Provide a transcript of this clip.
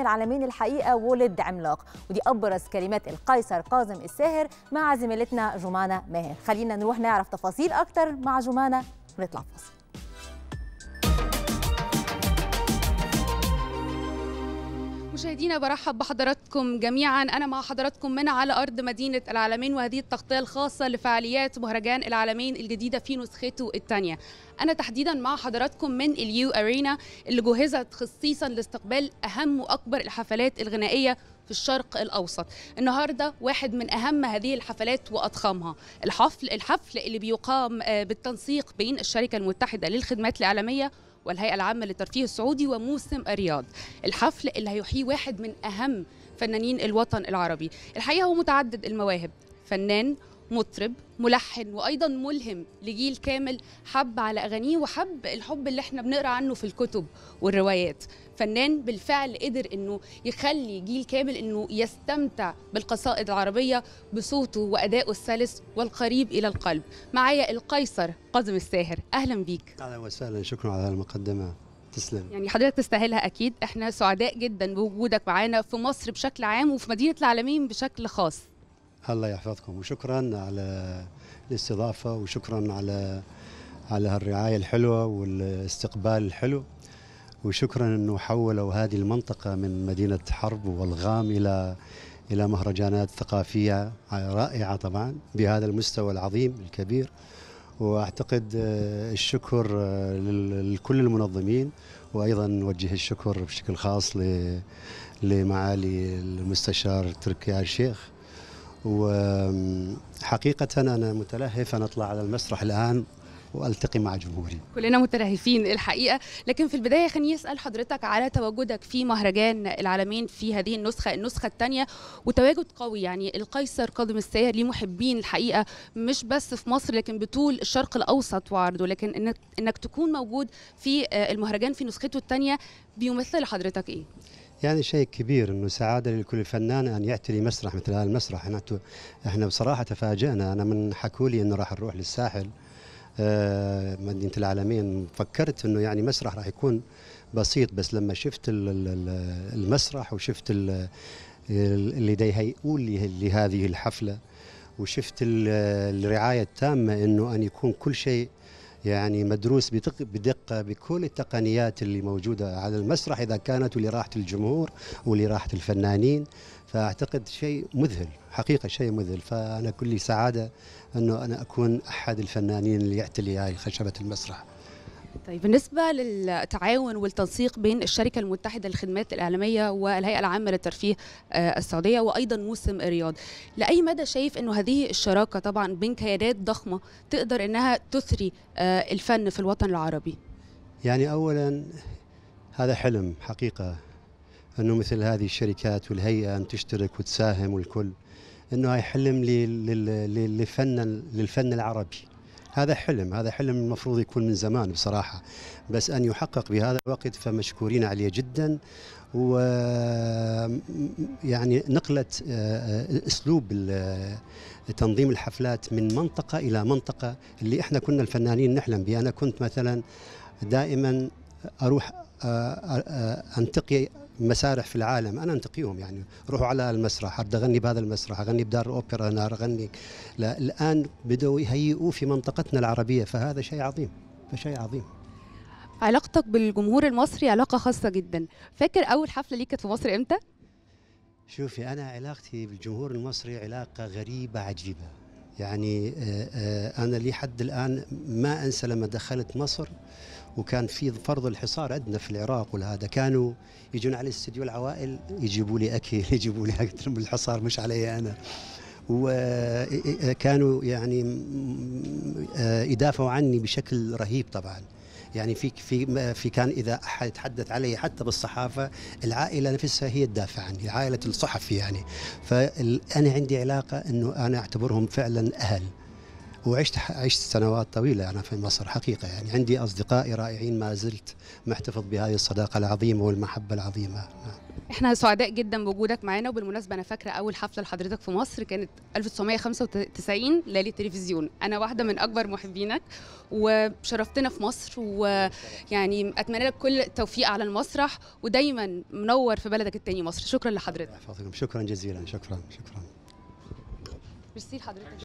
العالمين الحقيقه ولد عملاق ودي ابرز كلمات القيصر قازم الساهر مع زميلتنا جمانه ماهر خلينا نروح نعرف تفاصيل اكتر مع جمانه ونطلع فاصل مشاهدينا برحب بحضراتكم جميعا انا مع حضراتكم من على ارض مدينه العالمين وهذه التغطيه الخاصه لفعاليات مهرجان العالمين الجديده في نسخته الثانيه انا تحديدا مع حضراتكم من اليو ارينا اللي جهزت خصيصا لاستقبال اهم واكبر الحفلات الغنائيه في الشرق الاوسط النهارده واحد من اهم هذه الحفلات واضخمها الحفل الحفل اللي بيقام آه، بالتنسيق بين الشركه المتحده للخدمات الاعلاميه والهيئة العامة للترفيه السعودي وموسم الرياض الحفل اللي هيحيي واحد من أهم فنانين الوطن العربي الحقيقة هو متعدد المواهب فنان مطرب ملحن وايضا ملهم لجيل كامل حب على اغانيه وحب الحب اللي احنا بنقرا عنه في الكتب والروايات فنان بالفعل قدر انه يخلي جيل كامل انه يستمتع بالقصائد العربيه بصوته وادائه السلس والقريب الى القلب معايا القيصر قزم الساهر اهلا بيك اهلا وسهلا شكرا على المقدمه تسلم يعني حضرتك تستاهلها اكيد احنا سعداء جدا بوجودك معانا في مصر بشكل عام وفي مدينه العالمين بشكل خاص الله يحفظكم وشكرا على الاستضافه وشكرا على على هالرعايه الحلوه والاستقبال الحلو وشكرا انه حولوا هذه المنطقه من مدينه حرب والغام الى الى مهرجانات ثقافيه رائعه طبعا بهذا المستوى العظيم الكبير واعتقد آه، الشكر آه، لكل المنظمين وايضا نوجه الشكر بشكل خاص لمعالي المستشار تركي الشيخ وحقيقة أنا متلهف أن أطلع على المسرح الآن والتقي مع جمهوري كلنا متلهفين الحقيقه لكن في البدايه خليني اسال حضرتك على تواجدك في مهرجان العالمين في هذه النسخه النسخه الثانيه وتواجد قوي يعني القيصر قادم السير ليه محبين الحقيقه مش بس في مصر لكن بطول الشرق الاوسط وعرضه لكن انك انك تكون موجود في آه، المهرجان في نسخته الثانيه بيمثل حضرتك ايه يعني شيء كبير انه سعاده لكل فنان ان ياتي لمسرح مثل هذا المسرح احنا احنا بصراحه تفاجئنا انا من حكوا لي انه راح نروح للساحل آه، مدينه العالمين فكرت انه يعني مسرح راح يكون بسيط بس لما شفت المسرح وشفت اللي دا لي لهذه الحفله وشفت الرعايه التامه انه ان يكون كل شيء يعني مدروس بدقه بكل التقنيات اللي موجوده على المسرح اذا كانت لراحه الجمهور ولراحه الفنانين فاعتقد شيء مذهل حقيقه شيء مذهل فانا كل سعاده انه انا اكون احد الفنانين اللي يعتلي هاي خشبه المسرح طيب بالنسبة للتعاون والتنسيق بين الشركة المتحدة للخدمات الإعلامية والهيئة العامة للترفيه آه، السعودية وأيضا موسم الرياض لأي مدى شايف أنه هذه الشراكة طبعا بين كيانات ضخمة تقدر أنها تثري آه، الفن في الوطن العربي يعني أولا هذا حلم حقيقة أنه مثل هذه الشركات والهيئة أن تشترك وتساهم والكل أنه هاي حلم للفن, للفن العربي هذا حلم هذا حلم المفروض يكون من زمان بصراحة بس أن يحقق بهذا الوقت فمشكورين عليه جدا و يعني نقلت آه، اسلوب آه، تنظيم الحفلات من منطقه الى منطقه اللي احنا كنا الفنانين نحلم به انا كنت مثلا دائما اروح آه، انتقي مسارح في العالم انا انتقيهم يعني روحوا على المسرح ابدا اغني بهذا المسرح اغني بدار الاوبرا انا اغني لا الان بداوا يهيئوه في منطقتنا العربيه فهذا شيء عظيم فشيء عظيم علاقتك بالجمهور المصري علاقه خاصه جدا فاكر اول حفله ليك كانت في مصر امتى شوفي انا علاقتي بالجمهور المصري علاقه غريبه عجيبه يعني آه، آه، انا لحد الان ما انسى لما دخلت مصر وكان في فرض الحصار عندنا في العراق وهذا كانوا يجون على الاستديو العوائل يجيبوا لي اكل يجيبوا لي اكل الحصار مش علي انا وكانوا آه، يعني يدافعوا عني بشكل رهيب طبعا يعني في في في كان اذا احد يتحدث علي حتى بالصحافه العائله نفسها هي الدافع عني عائله الصحفي يعني فانا عندي علاقه انه انا اعتبرهم فعلا اهل وعشت عشت سنوات طويله انا في مصر حقيقه يعني عندي اصدقائي رائعين ما زلت محتفظ بهذه الصداقه العظيمه والمحبه العظيمه نعم. احنا سعداء جدا بوجودك معانا وبالمناسبه انا فاكره اول حفله لحضرتك في مصر كانت 1995 ليله تلفزيون انا واحده من اكبر محبينك وشرفتنا في مصر ويعني اتمنى لك كل التوفيق على المسرح ودايما منور في بلدك التاني مصر شكرا لحضرتك شكرا جزيلا شكرا شكرا ميرسي لحضرتك